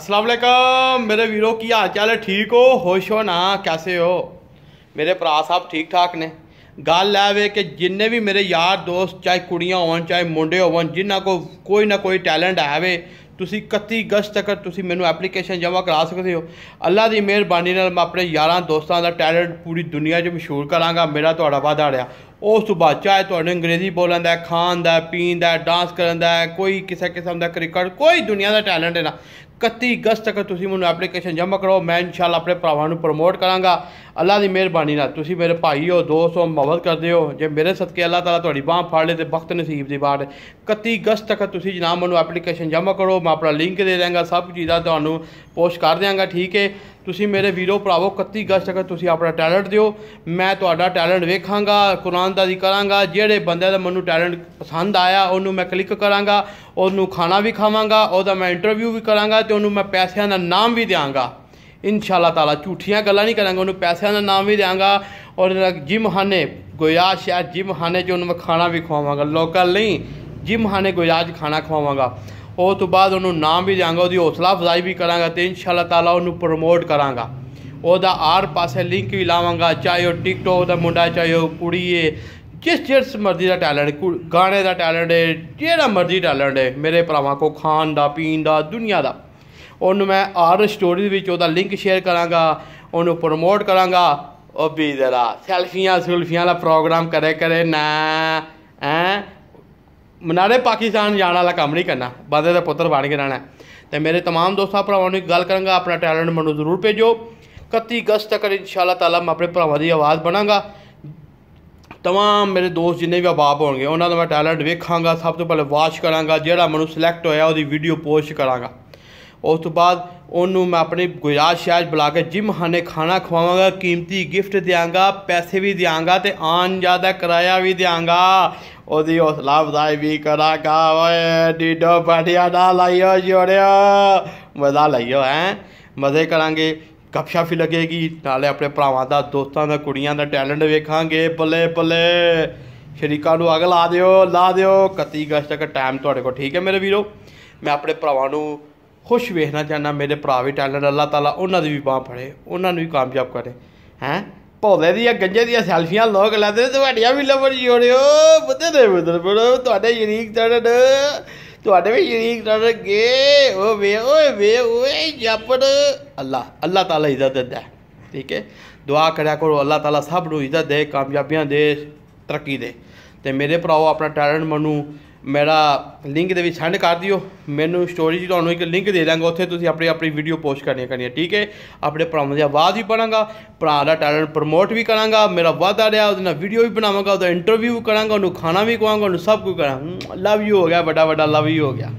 ਅਸਲਾਮ ਮੇਰੇ ਵੀਰੋ ਕੀ ਹਾਲ ਚਾਲ ਹੈ ਠੀਕ ਹੋ ਹੋਸ਼ ਹੋ ਨਾ ਕੈਸੇ ਹੋ ਮੇਰੇ ਭਰਾ ਸਾਹਿਬ ਠੀਕ ਠਾਕ ਨੇ ਗੱਲ ਐ ਵੇ ਕਿ ਜਿੰਨੇ ਵੀ ਮੇਰੇ ਯਾਰ ਦੋਸਤ ਚਾਹੇ ਕੁੜੀਆਂ ਹੋਣ ਚਾਹੇ ਮੁੰਡੇ ਹੋਣ ਜਿਨ੍ਹਾਂ ਕੋ ਕੋਈ ਨਾ ਕੋਈ ਟੈਲੈਂਟ ਹੈ ਵੇ ਤੁਸੀਂ 31 ਅਗਸਤ ਤੱਕ ਤੁਸੀਂ ਮੈਨੂੰ ਐਪਲੀਕੇਸ਼ਨ ਜਮ੍ਹਾਂ ਕਰਾ ਸਕਦੇ ਹੋ ਅੱਲਾ ਦੀ ਮਿਹਰਬਾਨੀ ਨਾਲ ਮੈਂ ਆਪਣੇ ਯਾਰਾਂ ਦੋਸਤਾਂ ਦਾ ਟੈਲੈਂਟ ਪੂਰੀ ਦੁਨੀਆ 'ਚ ਮਸ਼ਹੂਰ ਕਰਾਂਗਾ ਮੇਰਾ ਤੁਹਾਡਾ ਵਾਅਦਾ ਰਿਹਾ ਉਸ ਤੋਂ ਬਾਅਦ ਚਾਹੇ ਤੁਹਾਨੂੰ ਅੰਗਰੇਜ਼ੀ ਬੋਲਣ ਦਾ ਖਾਣ ਦਾ ਪੀਣ ਦਾ ਡਾਂਸ ਕਰਨ ਦਾ ਕੋਈ ਕਿਸੇ ਕਿਸਮ ਦਾ ਕ੍ਰਿਕਟ ਕੋਈ ਦੁਨੀਆ ਦਾ ਟੈਲੈਂਟ ਹੈ ਨਾ 31 ਅਗਸਤ ਤੱਕ ਤੁਸੀਂ ਮੈਨੂੰ ਐਪਲੀਕੇਸ਼ਨ ਜਮ੍ਹਾਂ ਕਰੋ ਮੈਂ ਇਨਸ਼ਾਅੱਲਾ ਆਪਣੇ ਭਰਾਵਾਂ ਨੂੰ ਪ੍ਰਮੋਟ ਕਰਾਂਗਾ ਅੱਲਾ ਦੀ ਮਿਹਰਬਾਨੀ ਨਾਲ ਤੁਸੀਂ ਮੇਰੇ ਭਾਈ ਹੋ ਦੋਸਤ ਹੋ ਮਦਦ ਕਰਦੇ ਹੋ ਜੇ ਮੇਰੇ ਸਦਕੇ ਅੱਲਾ ਤਾਲਾ ਤੁਹਾਡੀ ਬਾਹ ਫੜ ਲੇ ਤੇ ਬਖਤ ਨਸੀਬ ਦੀ ਬਾਤ 31 ਅਗਸਤ ਤੱਕ ਤੁਸੀਂ ਜਨਾਬ ਮੈਨੂੰ ਐਪਲੀਕੇਸ਼ਨ ਜਮ੍ਹਾਂ ਕਰੋ ਮੈਂ ਆਪਣਾ ਲਿੰਕ ਦੇ ਦਾਂਗਾ ਸਭ ਚੀਜ਼ਾਂ ਤੁਹਾਨੂੰ ਪੋਸਟ ਕਰ ਦਿਆਂਗਾ ਠੀਕ ਹੈ ਤੁਸੀਂ ਮੇਰੇ ਵੀਰੋ ਭਰਾਵੋ 31 ਅਗਸਤ ਤੱਕ ਤੁਸੀਂ ਆਪਣਾ ਟੈਲੈਂਟ ਦਿਓ ਮੈਂ ਤੁਹਾਡਾ ਟੈਲੈਂਟ ਵੇਖਾਂਗਾ ਕੁਰਾਨ ਦਾ ਦੀ ਕਰਾਂਗਾ ਜਿਹੜੇ ਬੰਦੇ ਦਾ ਮੈਨੂੰ ਟੈਲੈਂਟ ਪਸੰਦ ਆਇਆ ਉਹਨੂੰ ਮੈਂ ਕਲਿੱਕ ਕਰਾਂਗਾ ਉਹਨੂੰ ਖਾਣਾ ਵੀ ਖਾਵਾਂਗਾ ਉਹਦਾ ਮੈਂ ਇੰਟਰਵਿਊ ਵੀ ਕਰਾਂਗਾ ਤੇ ਉਹਨੂੰ ਮੈਂ ਪੈਸਿਆਂ ਦਾ ਨਾਮ ਵੀ ਦਿਆਂਗਾ ਇਨਸ਼ਾਅੱਲਾ ਤਾਲਾ ਝੂਠੀਆਂ ਗੱਲਾਂ ਨਹੀਂ ਕਰਾਂਗਾ ਉਹਨੂੰ ਪੈਸਿਆਂ ਦਾ ਨਾਮ ਵੀ ਦਿਆਂਗਾ ਔਰ ਜਿਮ ਜਿਮਹਾਨੇ ਗੋਇਆ ਸ਼ਾਇਦ ਹਾਨੇ ਜੋ ਉਹਨੂੰ ਮੈਂ ਖਾਣਾ ਵੀ ਖਵਾਵਾਂਗਾ ਲੋਕਲ ਨਹੀਂ ਜਿਮ ਜਿਮਹਾਨੇ ਜ ਖਾਣਾ ਖਵਾਵਾਂਗਾ ਉਹ ਤੋਂ ਬਾਅਦ ਉਹਨੂੰ ਨਾਮ ਵੀ ਦਿਆਂਗਾ ਉਹਦੀ ਹੌਸਲਾ ਫਜ਼ਾਈ ਵੀ ਕਰਾਂਗਾ ਤੇ ਇਨਸ਼ਾਅੱਲਾ ਤਾਲਾ ਉਹਨੂੰ ਪ੍ਰਮੋਟ ਕਰਾਂਗਾ ਉਹਦਾ ਆਰ ਪਾਸੇ ਲਿੰਕ ਵੀ ਲਾਵਾਂਗਾ ਚਾਹੇ ਉਹ ਟਿਕਟੋਕ ਦਾ ਮੁੰਡਾ ਚਾਹੇ ਉਹ ਕੁੜੀ ਏ ਜਿਸ ਜਿਸ ਮਰਜ਼ੀ ਦਾ ਟੈਲੈਂਟ ਗਾਣੇ ਦਾ ਟੈਲੈਂਟ ਏ ਜਿਹੜਾ ਮਰਜ਼ੀ ਟੈਲੈਂਟ ਏ ਮੇਰੇ ਭਰਾਵਾਂ ਕੋ ਖਾਣ ਦਾ ਪੀਣ ਦਾ ਦੁਨੀਆ ਦਾ ਉਹਨੂੰ ਮੈਂ ਆਰ ਸਟੋਰੀ ਦੇ ਵਿੱਚ ਉਹਦਾ ਲਿੰਕ ਸ਼ੇਅਰ ਕਰਾਂਗਾ ਉਹਨੂੰ ਪ੍ਰਮੋਟ ਕਰਾਂਗਾ ਉਹ ਵੀ ਜ਼ਰਾ ਸੈਲਫੀਆਂ ਸੁਲਫੀਆਂ ਦਾ ਪ੍ਰੋਗਰਾਮ ਕਰੇ ਕਰੇ ਨਾ ਐ ਮਨਾਰੇ ਪਾਕਿਸਤਾਨ ਜਾਣ ਵਾਲਾ ਕੰਮ ਨਹੀਂ ਕਰਨਾ ਬਾਦੇ ਦਾ ਪੁੱਤਰ ਬਣ ਕੇ ਰਹਿਣਾ ਤੇ ਮੇਰੇ तमाम ਦੋਸਤਾਂ ਭਰਾਵਾਂ ਨੂੰ ਇੱਕ ਗੱਲ ਕਰਾਂਗਾ ਆਪਣਾ ਟੈਲੈਂਟ ਮੈਨੂੰ ਜ਼ਰੂਰ ਭੇਜੋ 31 ਅਗਸਤ ਤੱਕ ਇਨਸ਼ਾਅੱਲਾ ਤਾਲਾ ਮੈਂ ਆਪਣੇ ਭਰਾਵਾਂ ਦੀ ਆਵਾਜ਼ ਬਣਾਂਗਾ तमाम ਮੇਰੇ ਦੋਸਤ ਜਿੰਨੇ ਵੀ ਆਬਾਬ ਹੋਣਗੇ ਉਹਨਾਂ ਦਾ ਮੈਂ ਟੈਲੈਂਟ ਵੇਖਾਂਗਾ ਸਭ ਤੋਂ ਪਹਿਲੇ ਵਾਚ ਕਰਾਂਗਾ ਜਿਹੜਾ ਮੈਨੂੰ ਸਿਲੈਕਟ ਹੋਇਆ ਉਹਦੀ ਵੀਡੀਓ ਪੋਸਟ ਕਰਾਂਗਾ ਉਸ ਤੋਂ ਬਾਅਦ ਉਹਨੂੰ ਮੈਂ ਆਪਣੇ ਗੁਜਰਾਤ ਸ਼ਹਿਰ ਬੁਲਾ ਕੇ ਜਿਮ ਖਾਨੇ ਖਾਣਾ ਖਵਾਵਾਂਗਾ ਕੀਮਤੀ ਗਿਫਟ ਦਿਆਂਗਾ ਪੈਸੇ ਵੀ ਦਿਆਂਗਾ ਤੇ ਆਨ ਜਿਆਦਾ ਕਿਰਾਇਆ ਵੀ ਦਿਆਂਗਾ ਉਹਦੀ ਹੌਸਲਾ ਵਧਾਈ ਵੀ ਕਰਾਂਗਾ ਓਏ ਡੀਡੋ ਪਾਟਿਆ ਦਾ ਲਾਇਓ ਜੋੜਿਓ ਮਜ਼ਾ ਲਈਓ ਹੈ ਮਜ਼ੇ ਕਰਾਂਗੇ ਕਪਸ਼ਾ ਫੀ ਲੱਗੇਗੀ ਨਾਲੇ ਆਪਣੇ ਭਰਾਵਾਂ ਦਾ ਦੋਸਤਾਂ ਦਾ ਕੁੜੀਆਂ ਦਾ ਟੈਲੈਂਟ ਵੇਖਾਂਗੇ ਬੱਲੇ ਬੱਲੇ ਸ਼ਰੀਕਾਂ ਨੂੰ ਅਗਲਾ ਦਿਓ ਲਾ ਦਿਓ 31 ਅਗਸਤ ਤੱਕ ਟਾਈਮ ਤੁਹਾਡੇ ਕੋਲ ਠੀਕ ਹੈ ਮੇਰੇ ਵੀਰੋ ਮੈਂ ਆਪਣੇ ਭਰਾਵਾਂ ਨੂੰ ਖੁਸ਼ ਵੇਖਣਾ ਚਾਹਨਾ ਮੇਰੇ ਭਰਾ ਵੀ ਟੈਲੈਂਟ ਅੱਲਾਹ ਤਾਲਾ ਉਹਨਾਂ ਦੀ ਵੀ ਬਾਹ ਫੜੇ ਉਹਨਾਂ ਨੂੰ ਵੀ ਕਾਮਯਾਬ ਕਰੇ ਹੈ ਭੋਲੇ ਦੀਆਂ ਗੰਜੇ ਦੀਆਂ ਸੈਲਫੀਆਂ ਲੋਕ ਲੈਦੇ ਤੁਹਾਡੀਆਂ ਵੀ ਲਵਰ ਜੋੜਿਓ ਬੁੱਧੇ ਦੇ ਬੁੱਧੇ ਬੜੋ ਤੁਹਾਡੇ ਯੂਨੀਕ ਟੈਲੈਂਟ ਤੁਹਾਡੇ ਵੀ ਯੂਨੀਕ ਟੈਲੈਂਟ ਗੇ ਓ ਵੇ ਓਏ ਵੇ ਓਏ ਜਾਪੜ ਅੱਲਾਹ ਅੱਲਾਹ ਤਾਲਾ ਇਜ਼ਤ ਦਿੰਦਾ ਠੀਕ ਹੈ ਦੁਆ ਕਰਿਆ ਕਰੋ ਅੱਲਾਹ ਤਾਲਾ ਸਭ ਨੂੰ ਇਜ਼ਤ ਦੇ ਕਾਮਯਾਬੀਆਂ ਦੇ ਤਰੱਕੀ ਦੇ ਤੇ ਮੇਰੇ ਭਰਾਓ ਆਪਣਾ ਟੈਲੈਂਟ ਮਨੂ ਮੇਰਾ ਲਿੰਕ ਦੇ ਵਿੱਚ ਸੈਂਡ ਕਰ ਦਿਓ ਮੈਨੂੰ ਸਟੋਰੀ ਜੀ ਤੁਹਾਨੂੰ ਇੱਕ ਲਿੰਕ ਦੇ ਦਾਂਗਾ ਉੱਥੇ ਤੁਸੀਂ ਆਪਣੀ ਆਪਣੀ ਵੀਡੀਓ ਪੋਸਟ ਕਰਨੀ ਕਰਨੀ ਠੀਕ ਹੈ ਆਪਣੇ ਭਰਾਵਾਂ ਦੀ ਆਵਾਜ਼ ਵੀ ਪੜਾਂਗਾ ਭਰਾ ਦਾ ਟੈਲੈਂਟ ਪ੍ਰਮੋਟ ਵੀ ਕਰਾਂਗਾ ਮੇਰਾ ਵਾਅਦਾ ਰਿਹਾ ਉਹਦੇ ਨਾਲ ਵੀਡੀਓ ਵੀ ਬਣਾਵਾਂਗਾ ਉਹਦਾ ਇੰਟਰਵਿਊ ਕਰਾਂਗਾ ਉਹਨੂੰ ਖਾਣਾ ਵੀ ਖਵਾਵਾਂਗਾ ਉਹਨੂੰ ਸਭ ਕੁਝ ਕਰਾਂ ਲਵ ਯੂ ਹੋ ਗਿਆ ਵੱਡਾ ਵੱਡਾ ਲਵ ਯੂ ਹੋ ਗਿਆ